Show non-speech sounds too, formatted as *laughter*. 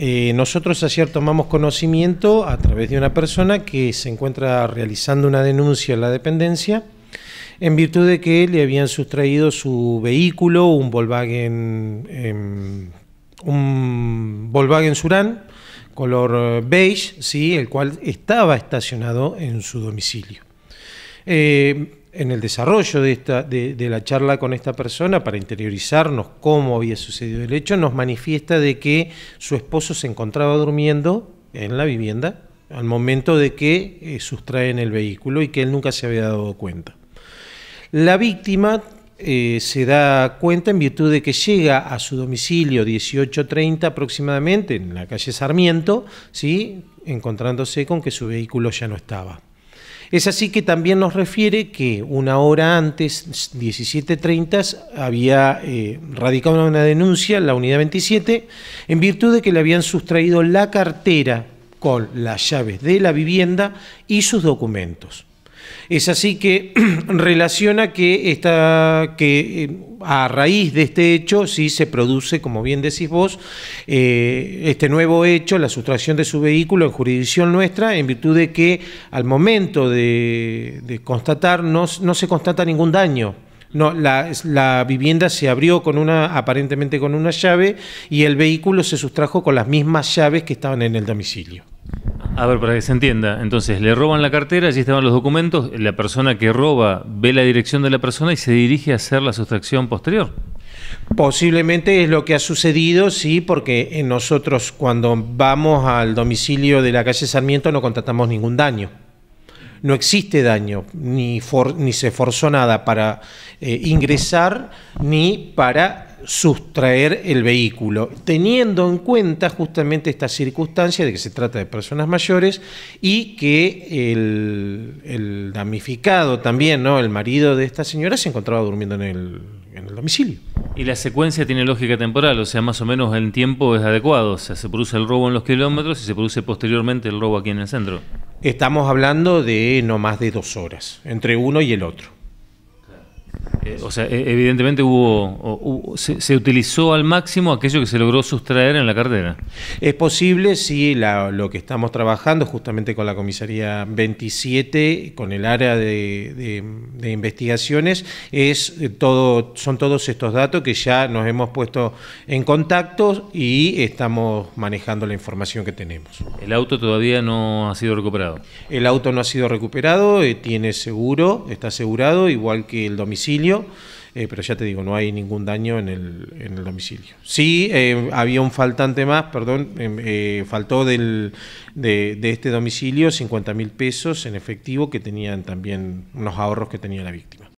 Eh, nosotros ayer tomamos conocimiento a través de una persona que se encuentra realizando una denuncia en la dependencia en virtud de que le habían sustraído su vehículo, un Volkswagen, em, un Volkswagen Surán color eh, beige, ¿sí? el cual estaba estacionado en su domicilio. Eh, en el desarrollo de, esta, de, la charla con esta persona, para interiorizarnos cómo había sucedido el hecho, nos manifiesta de que su esposo se encontraba durmiendo en la vivienda al momento de que eh, sustraen el vehículo y que él nunca se había dado cuenta. La víctima eh, se da cuenta en virtud de que llega a su domicilio 18.30 aproximadamente en la calle Sarmiento, encontrándose con que su vehículo ya no estaba. Es así que también nos refiere que una hora antes, 17.30, había eh, radicado una denuncia en la unidad 27 en virtud de que le habían sustraído la cartera con las llaves de la vivienda y sus documentos. Es así que *clears throat* relaciona que, esta, que eh, a raíz de este hecho sí se produce, como bien decís vos, eh, este nuevo hecho, la sustracción de su vehículo en jurisdicción nuestra, en virtud de que al momento de, constatar no, se constata ningún daño. No, la, la, vivienda se abrió con una, aparentemente con una llave y el vehículo se sustrajo con las mismas llaves que estaban en el domicilio. A ver, para que se entienda, entonces le roban la cartera, allí estaban los documentos, la persona que roba ve la dirección de la persona y se dirige a hacer la sustracción posterior. Posiblemente es lo que ha sucedido, sí, porque eh, nosotros cuando vamos al domicilio de la calle Sarmiento no contratamos ningún daño. No existe daño, ni, ni se forzó nada para eh, ingresar ni para sustraer el vehículo, teniendo en cuenta justamente esta circunstancia de que se trata de personas mayores y que el, damnificado también, ¿no? el marido de esta señora, se encontraba durmiendo en el, en el domicilio. Y la secuencia tiene lógica temporal, o sea, más o menos el tiempo es adecuado, o sea, se produce el robo en los kilómetros y se produce posteriormente el robo aquí en el centro. Estamos hablando de no más de dos horas, entre uno y el otro. Eh, o sea, e, evidentemente hubo, se, utilizó al máximo aquello que se logró sustraer en la cartera. Es posible sí, lo que estamos trabajando justamente con la comisaría 27, con el área de, investigaciones, es eh, todo, son todos estos datos que ya nos hemos puesto en contacto y estamos manejando la información que tenemos. El auto todavía no ha sido recuperado. El auto no ha sido recuperado, eh, tiene seguro, está asegurado, igual que el domicilio eh, pero ya te digo, no hay ningún daño en el, en el domicilio. Sí, eh, había un faltante más, perdón, eh, faltó del, de, de este domicilio 50 mil pesos en efectivo que tenían también unos ahorros que tenía la víctima.